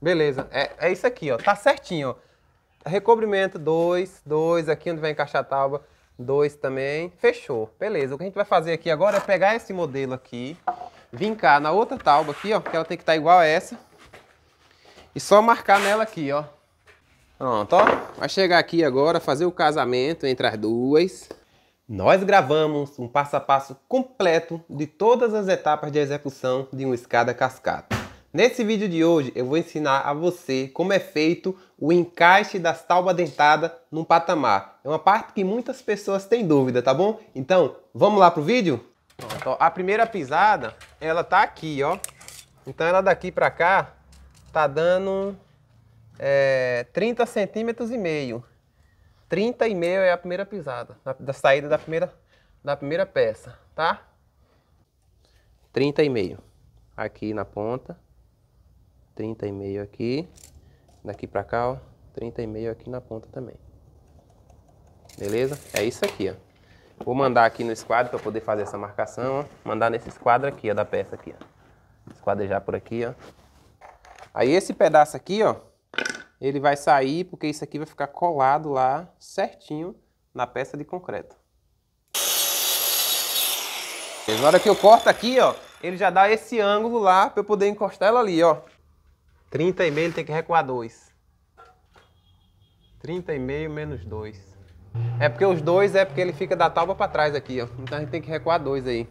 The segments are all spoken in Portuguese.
Beleza, é, é isso aqui, ó. Tá certinho, ó. Recobrimento, dois, dois, aqui onde vai encaixar a tábua, dois também. Fechou, beleza. O que a gente vai fazer aqui agora é pegar esse modelo aqui, vincar na outra tábua aqui, ó, que ela tem que estar tá igual a essa. E só marcar nela aqui, ó. Pronto, ó. Vai chegar aqui agora, fazer o casamento entre as duas. Nós gravamos um passo a passo completo de todas as etapas de execução de uma escada cascata. Nesse vídeo de hoje eu vou ensinar a você como é feito o encaixe da salva dentada num patamar. É uma parte que muitas pessoas têm dúvida, tá bom? Então, vamos lá pro vídeo? ó, a primeira pisada, ela tá aqui, ó. Então ela daqui pra cá tá dando é, 30 centímetros e meio. 30 e meio é a primeira pisada, da saída da primeira, da primeira peça, tá? 30 e meio. Aqui na ponta. 30 e meio aqui, daqui pra cá, ó, 30 e meio aqui na ponta também. Beleza? É isso aqui, ó. Vou mandar aqui no esquadro para poder fazer essa marcação, ó. Mandar nesse esquadro aqui, ó, da peça aqui, ó. Esquadrejar por aqui, ó. Aí esse pedaço aqui, ó, ele vai sair porque isso aqui vai ficar colado lá certinho na peça de concreto. Na hora que eu corto aqui, ó, ele já dá esse ângulo lá para eu poder encostar ela ali, ó. 30 e meio ele tem que recuar 2. 30 e meio menos 2. É porque os dois é porque ele fica da tábua para trás aqui, ó. Então a gente tem que recuar dois aí.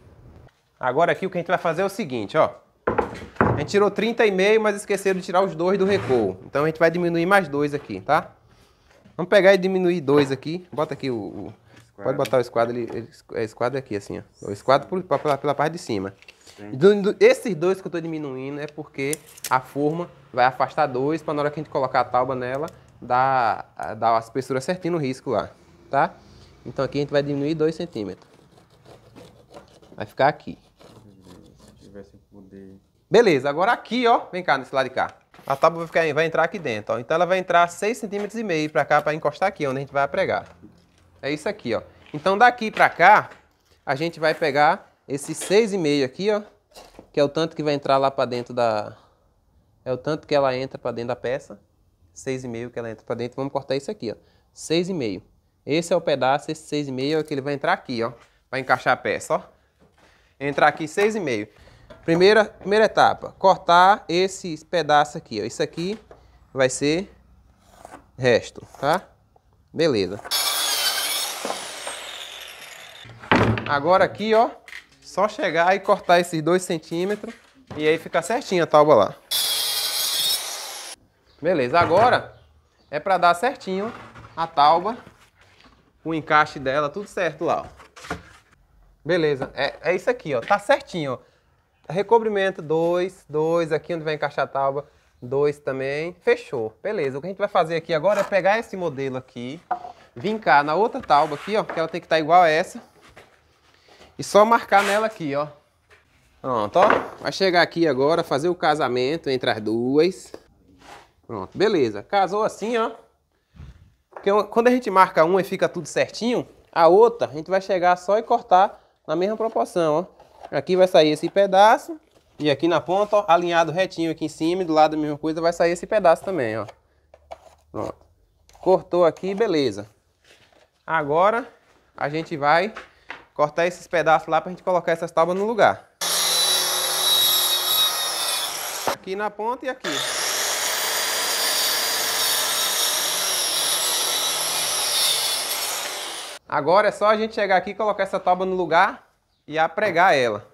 Agora aqui o que a gente vai fazer é o seguinte, ó. A gente tirou e meio mas esqueceram de tirar os dois do recuo. Então a gente vai diminuir mais dois aqui, tá? Vamos pegar e diminuir dois aqui. Bota aqui o... o pode botar o esquadro ali. É esquadro aqui, assim, ó. O esquadro pela, pela parte de cima esses dois que eu estou diminuindo é porque a forma vai afastar dois para na hora que a gente colocar a tábua nela, dar, dar a espessura certinho no risco lá, tá? Então aqui a gente vai diminuir 2 centímetros. Vai ficar aqui. Beleza, agora aqui, ó, vem cá, nesse lado de cá. A tábua vai, ficar, vai entrar aqui dentro, ó. Então ela vai entrar 6,5 centímetros e meio para cá, para encostar aqui, onde a gente vai pregar. É isso aqui, ó. Então daqui para cá, a gente vai pegar esse 6,5 aqui, ó, que é o tanto que vai entrar lá para dentro da é o tanto que ela entra para dentro da peça, 6,5 que ela entra para dentro. Vamos cortar isso aqui, ó. 6,5. Esse é o pedaço, esse 6,5 é que ele vai entrar aqui, ó, vai encaixar a peça, ó. Entrar aqui 6,5. Primeira primeira etapa, cortar esse pedaço aqui, ó. Isso aqui vai ser resto, tá? Beleza. Agora aqui, ó, só chegar e cortar esses 2 centímetros e aí fica certinho a tábua lá. Beleza, agora é para dar certinho a tábua, o encaixe dela, tudo certo lá, ó. Beleza, é, é isso aqui, ó, tá certinho, ó. Recobrimento 2, 2, aqui onde vai encaixar a tábua, 2 também, fechou. Beleza, o que a gente vai fazer aqui agora é pegar esse modelo aqui, vincar na outra tábua aqui, ó, que ela tem que estar tá igual a essa, e só marcar nela aqui, ó. Pronto, ó. Vai chegar aqui agora, fazer o casamento entre as duas. Pronto, beleza. Casou assim, ó. Porque quando a gente marca uma e fica tudo certinho, a outra a gente vai chegar só e cortar na mesma proporção, ó. Aqui vai sair esse pedaço. E aqui na ponta, ó, alinhado retinho aqui em cima, do lado a mesma coisa, vai sair esse pedaço também, ó. Pronto. Cortou aqui, beleza. Agora a gente vai cortar esses pedaços lá para a gente colocar essas tábuas no lugar. Aqui na ponta e aqui. Agora é só a gente chegar aqui, colocar essa tábua no lugar e apregar ela.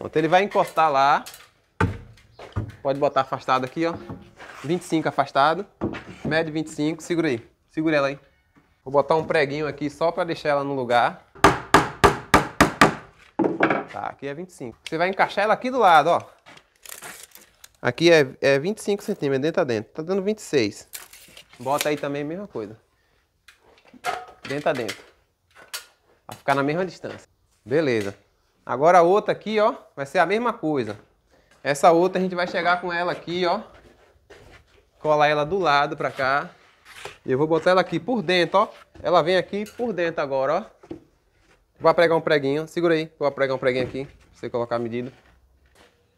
Então ele vai encostar lá. Pode botar afastado aqui, ó. 25 afastado. Mede 25, segura aí. Segura ela aí. Vou botar um preguinho aqui só para deixar ela no lugar. Tá, aqui é 25. Você vai encaixar ela aqui do lado, ó. Aqui é, é 25 centímetros, dentro a dentro. Tá dando 26. Bota aí também a mesma coisa. Dentro a dentro. Vai ficar na mesma distância. Beleza. Agora a outra aqui, ó, vai ser a mesma coisa. Essa outra a gente vai chegar com ela aqui, ó. Colar ela do lado pra cá. E eu vou botar ela aqui por dentro, ó. Ela vem aqui por dentro agora, ó. Vou pregar um preguinho. Segura aí. Vou pregar um preguinho aqui. Pra você colocar a medida.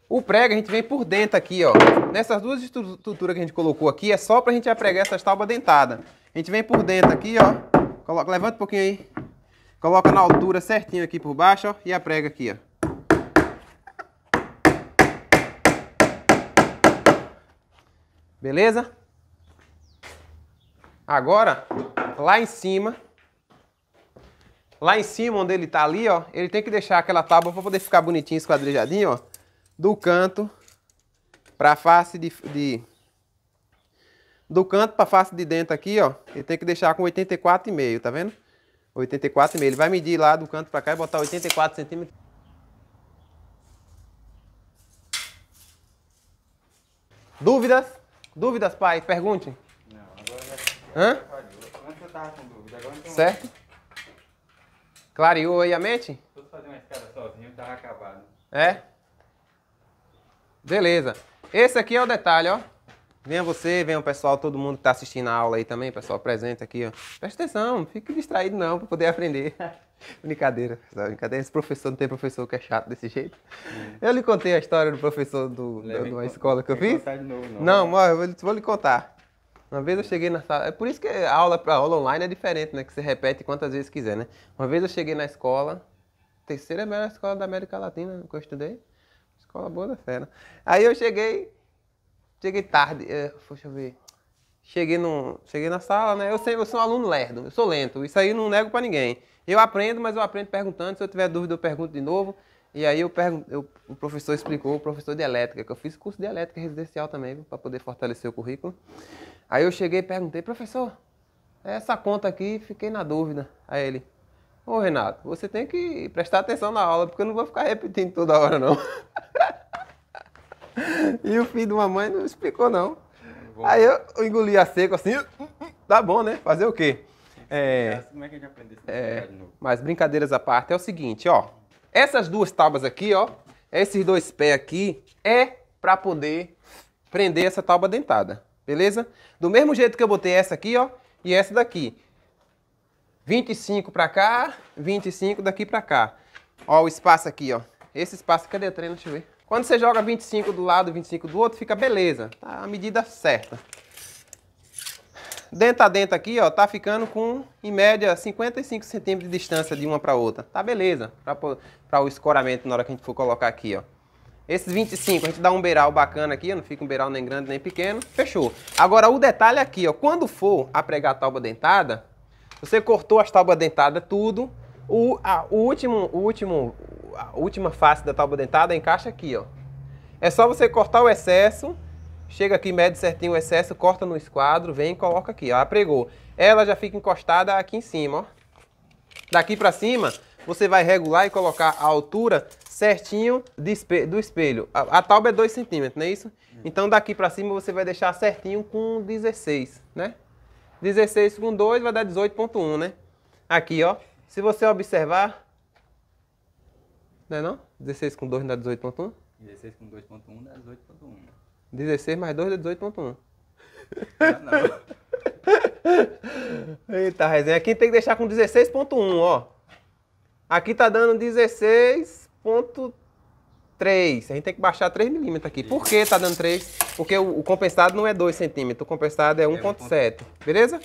O prego a gente vem por dentro aqui, ó. Nessas duas estruturas que a gente colocou aqui, é só pra gente apregar essas tábuas dentadas. A gente vem por dentro aqui, ó. Coloca, levanta um pouquinho aí. Coloca na altura certinho aqui por baixo, ó. E aprega aqui, ó. Beleza? Agora, lá em cima, lá em cima, onde ele tá ali, ó, ele tem que deixar aquela tábua para poder ficar bonitinho, esquadrejadinho, ó, do canto para face de, de do canto para face de dentro aqui, ó, ele tem que deixar com 84,5, tá vendo? 84,5. Ele vai medir lá do canto para cá e botar 84 centímetros. Dúvidas? Dúvidas, pai? Pergunte. Não, agora já... Hã? Antes eu tava com dúvida, agora Certo? Clareou aí a mente? Vou fazer uma escada sozinho, tava acabado. É? Beleza. Esse aqui é o detalhe, ó. Venha você, venha o pessoal, todo mundo que está assistindo a aula aí também, pessoal presente aqui, ó. Presta atenção, não fique distraído não, para poder aprender. brincadeira, pessoal, brincadeira. Esse professor, não tem professor que é chato desse jeito. Hum. Eu lhe contei a história do professor do, da, de uma escola que eu fiz? Não, não, não, eu vou lhe contar. Uma vez eu cheguei na sala, é por isso que a aula aula online é diferente, né? Que você repete quantas vezes quiser, né? Uma vez eu cheguei na escola, terceira melhor escola da América Latina né, que eu estudei, escola boa da fera. Aí eu cheguei, cheguei tarde, é, deixa eu ver, cheguei, no, cheguei na sala, né? Eu, sempre, eu sou um aluno lerdo, eu sou lento, isso aí não nego para ninguém. Eu aprendo, mas eu aprendo perguntando, se eu tiver dúvida eu pergunto de novo. E aí eu pergunto, eu, o professor explicou, o professor de elétrica, que eu fiz curso de elétrica residencial também, para poder fortalecer o currículo. Aí eu cheguei e perguntei, professor, é essa conta aqui, fiquei na dúvida. Aí ele, ô Renato, você tem que prestar atenção na aula, porque eu não vou ficar repetindo toda hora não. e o filho de uma mãe não explicou não. Bom. Aí eu, eu engoli a seco assim, tá bom né, fazer o quê? É, Como é que a gente aprende isso? É, mas brincadeiras à parte, é o seguinte, ó. Essas duas tábuas aqui, ó, esses dois pés aqui, é para poder prender essa tábua dentada, beleza? Do mesmo jeito que eu botei essa aqui, ó, e essa daqui. 25 para cá, 25 daqui para cá. Ó, o espaço aqui, ó. Esse espaço, cadê a treina? Deixa eu ver. Quando você joga 25 do lado, e 25 do outro, fica beleza. Tá a medida certa. Dentro a dentro aqui, ó, tá ficando com, em média, 55 centímetros de distância de uma para outra. Tá beleza, para o escoramento na hora que a gente for colocar aqui, ó. Esses 25, a gente dá um beiral bacana aqui, ó, não fica um beiral nem grande nem pequeno. Fechou. Agora, o detalhe aqui, ó, quando for a pregar a tauba dentada, você cortou as taubas dentadas tudo, o, a, o último, o último, a última face da tauba dentada encaixa aqui, ó. É só você cortar o excesso chega aqui, mede certinho o excesso, corta no esquadro, vem e coloca aqui, ó, apregou. Ela já fica encostada aqui em cima, ó. Daqui para cima, você vai regular e colocar a altura certinho do espelho. A, a tauba é 2 centímetros, não é isso? Então daqui para cima você vai deixar certinho com 16, né? 16 com 2 vai dar 18.1, né? Aqui, ó. Se você observar... Não é não? 16 com 2 não dá 18.1? 16 com 2.1 dá 18.1. 16 mais 2 dá 18.1. Eita, resenha. Aqui tem que deixar com 16.1, ó. Aqui tá dando 16.3. A gente tem que baixar 3 milímetros aqui. Por que tá dando 3? Porque o, o compensado não é 2 centímetros, o compensado é 1.7, é beleza?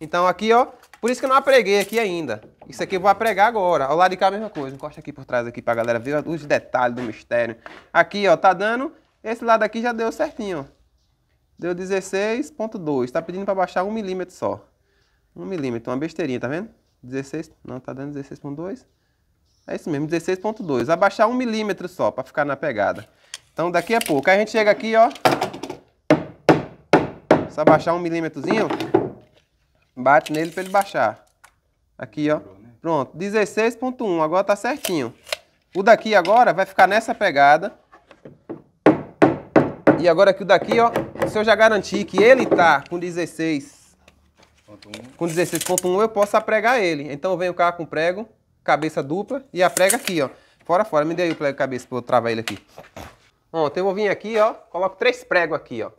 Então aqui, ó, por isso que eu não apreguei aqui ainda. Isso aqui eu vou apregar agora. Ao lado de cá a mesma coisa. Encosta aqui por trás aqui pra galera ver os detalhes do mistério. Aqui, ó, tá dando esse lado aqui já deu certinho. Deu 16.2. Está pedindo para baixar 1 milímetro só. 1 milímetro, uma besteirinha, tá vendo? 16, não, tá dando 16.2. É isso mesmo, 16.2. Abaixar 1 milímetro só para ficar na pegada. Então daqui a pouco. Aí a gente chega aqui, ó. Só baixar um milímetrozinho. Bate nele para ele baixar. Aqui, ó. Pronto, 16.1. Agora tá certinho. O daqui agora vai ficar nessa pegada. E agora que o daqui, ó, se eu já garantir que ele tá com 16, com 16.1, eu posso apregar ele. Então eu venho cá com prego, cabeça dupla e aprego aqui, ó. Fora, fora. Me dê aí o prego cabeça para eu travar ele aqui. Pronto, eu vou vir aqui, ó, coloco três pregos aqui, ó.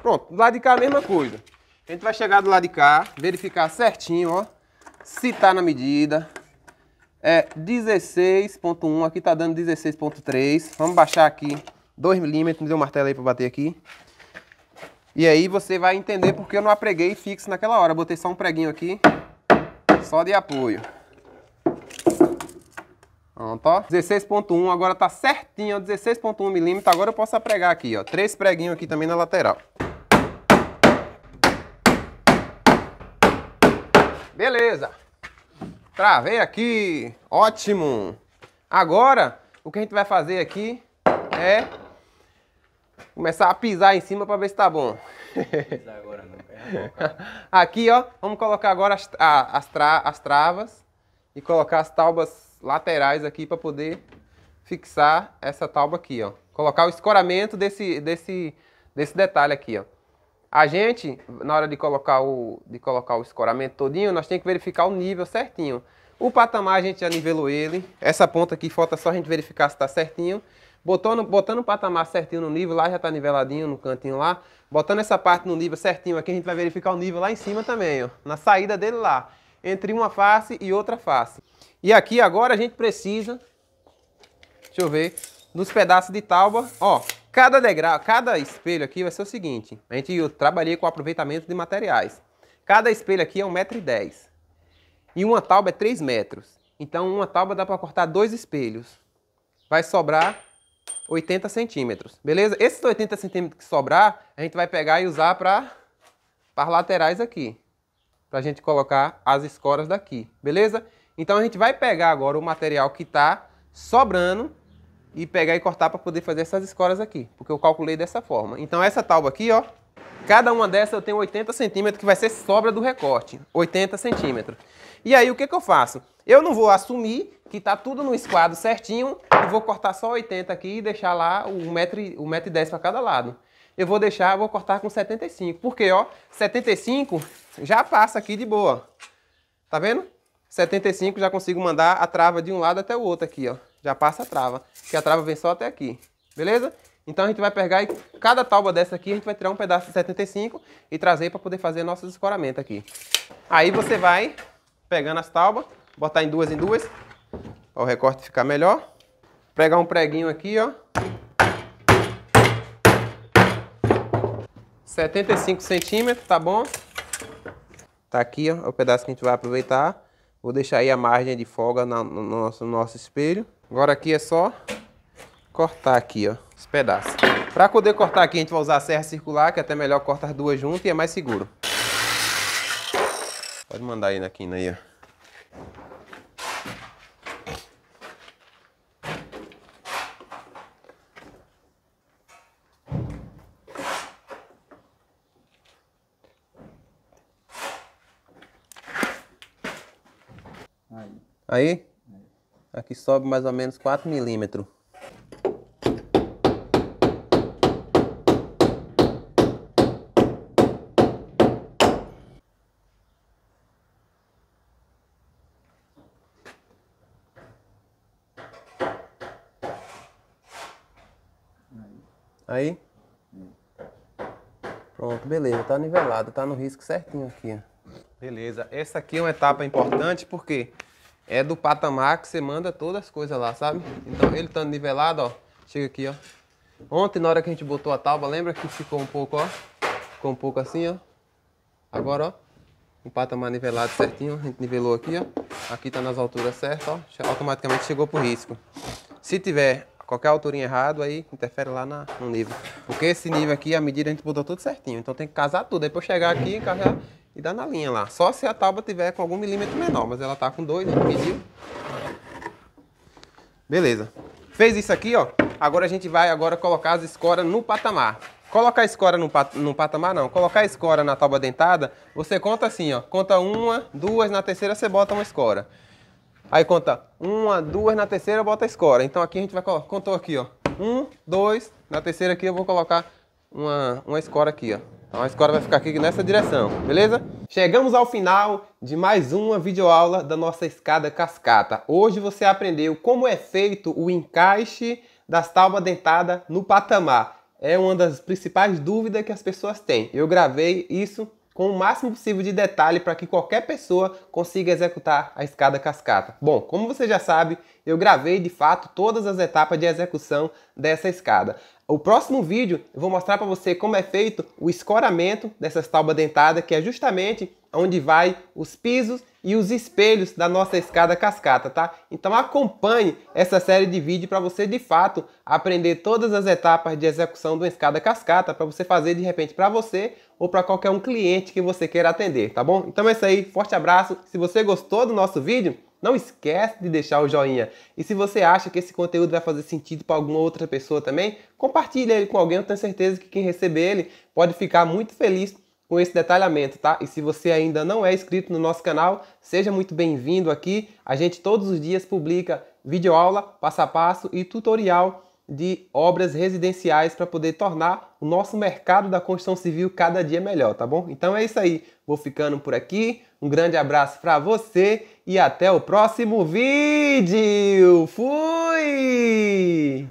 Pronto, do lado de cá a mesma coisa. A gente vai chegar do lado de cá, verificar certinho, ó, se tá na medida, é 16.1, aqui tá dando 16.3. Vamos baixar aqui 2 milímetros, me deu um martelo aí para bater aqui. E aí você vai entender porque eu não apreguei fixo naquela hora. botei só um preguinho aqui, só de apoio. Pronto, ó. 16.1, agora tá certinho, 16.1 milímetros. Agora eu posso apregar aqui, ó. Três preguinhos aqui também na lateral. Beleza. Travei aqui. Ótimo. Agora, o que a gente vai fazer aqui é começar a pisar em cima para ver se tá bom. aqui, ó, vamos colocar agora as, a, as, tra, as travas e colocar as taubas laterais aqui para poder fixar essa tauba aqui, ó. Colocar o escoramento desse, desse, desse detalhe aqui, ó. A gente, na hora de colocar o, de colocar o escoramento todinho, nós temos que verificar o nível certinho. O patamar a gente já nivelou ele. Essa ponta aqui falta só a gente verificar se está certinho. Botando, botando o patamar certinho no nível, lá já está niveladinho no cantinho lá. Botando essa parte no nível certinho aqui, a gente vai verificar o nível lá em cima também, ó. Na saída dele lá. Entre uma face e outra face. E aqui agora a gente precisa, deixa eu ver, nos pedaços de tábua, ó. Cada degrau, cada espelho aqui vai ser o seguinte, a gente, eu trabalhei com aproveitamento de materiais. Cada espelho aqui é 1,10m. E uma tábua é 3 metros. Então uma tábua dá para cortar dois espelhos. Vai sobrar 80 centímetros, beleza? Esses 80 centímetros que sobrar, a gente vai pegar e usar para as laterais aqui. Para a gente colocar as escoras daqui, beleza? Então a gente vai pegar agora o material que está sobrando e pegar e cortar para poder fazer essas escoras aqui, porque eu calculei dessa forma. Então essa tábua aqui, ó, cada uma dessas eu tenho 80 centímetros, que vai ser sobra do recorte, 80 centímetros. E aí o que, que eu faço? Eu não vou assumir que tá tudo no esquadro certinho e vou cortar só 80 aqui e deixar lá 1,10m um um para cada lado. Eu vou deixar, vou cortar com 75, porque ó, 75 já passa aqui de boa, tá vendo? 75 já consigo mandar a trava de um lado até o outro aqui, ó já passa a trava, que a trava vem só até aqui, beleza? Então a gente vai pegar e cada tábua dessa aqui a gente vai tirar um pedaço de 75 e trazer para poder fazer nossos escoramentos aqui. Aí você vai pegando as tábuas, botar em duas em duas, para o recorte ficar melhor. Pregar um preguinho aqui, ó. 75 centímetros, tá bom? Tá aqui, ó, o pedaço que a gente vai aproveitar. Vou deixar aí a margem de folga no nosso, no nosso espelho. Agora aqui é só cortar aqui, ó, os pedaços. Para poder cortar aqui, a gente vai usar a serra circular, que é até melhor cortar as duas juntas e é mais seguro. Pode mandar aí na quina aí, ó. Aí. Aí? Aqui sobe mais ou menos 4 milímetros. Aí. Pronto, beleza. Tá nivelado, tá no risco certinho aqui, Beleza. Essa aqui é uma etapa importante porque é do patamar que você manda todas as coisas lá, sabe? Então ele tá nivelado, ó, chega aqui, ó. Ontem na hora que a gente botou a tábua, lembra que ficou um pouco, ó? Ficou um pouco assim, ó. Agora, ó, o patamar nivelado certinho, a gente nivelou aqui, ó. Aqui tá nas alturas certas, ó. Automaticamente chegou pro risco. Se tiver qualquer altura errado, aí interfere lá na, no nível. Porque esse nível aqui, a medida a gente botou tudo certinho. Então tem que casar tudo. Depois chegar aqui, encaixar e dá na linha lá. Só se a tábua tiver com algum milímetro menor, mas ela tá com dois né? Mediu. Beleza. Fez isso aqui, ó. Agora a gente vai agora colocar as escoras no patamar. Colocar a escora no, pat no patamar, não. Colocar a escora na tábua dentada, você conta assim, ó. Conta uma, duas, na terceira você bota uma escora. Aí conta uma, duas, na terceira bota a escora. Então aqui a gente vai colocar, contou aqui, ó. Um, dois, na terceira aqui eu vou colocar uma, uma escora aqui, ó. Então a escola vai ficar aqui nessa direção, beleza? Chegamos ao final de mais uma videoaula da nossa escada cascata. Hoje você aprendeu como é feito o encaixe das tábuas dentadas no patamar. É uma das principais dúvidas que as pessoas têm. Eu gravei isso com o máximo possível de detalhe para que qualquer pessoa consiga executar a escada cascata. Bom, como você já sabe, eu gravei de fato todas as etapas de execução dessa escada. O próximo vídeo eu vou mostrar para você como é feito o escoramento dessa tábua dentada, que é justamente onde vai os pisos e os espelhos da nossa escada cascata, tá? Então acompanhe essa série de vídeo para você de fato aprender todas as etapas de execução de uma escada cascata para você fazer de repente para você ou para qualquer um cliente que você queira atender, tá bom? Então é isso aí, forte abraço. Se você gostou do nosso vídeo, não esquece de deixar o joinha. E se você acha que esse conteúdo vai fazer sentido para alguma outra pessoa também, compartilhe ele com alguém. Eu tenho certeza que quem receber ele pode ficar muito feliz com esse detalhamento, tá? E se você ainda não é inscrito no nosso canal, seja muito bem-vindo aqui. A gente todos os dias publica videoaula, passo a passo e tutorial de obras residenciais para poder tornar o nosso mercado da construção civil cada dia melhor, tá bom? Então é isso aí. Vou ficando por aqui. Um grande abraço para você e até o próximo vídeo. Fui!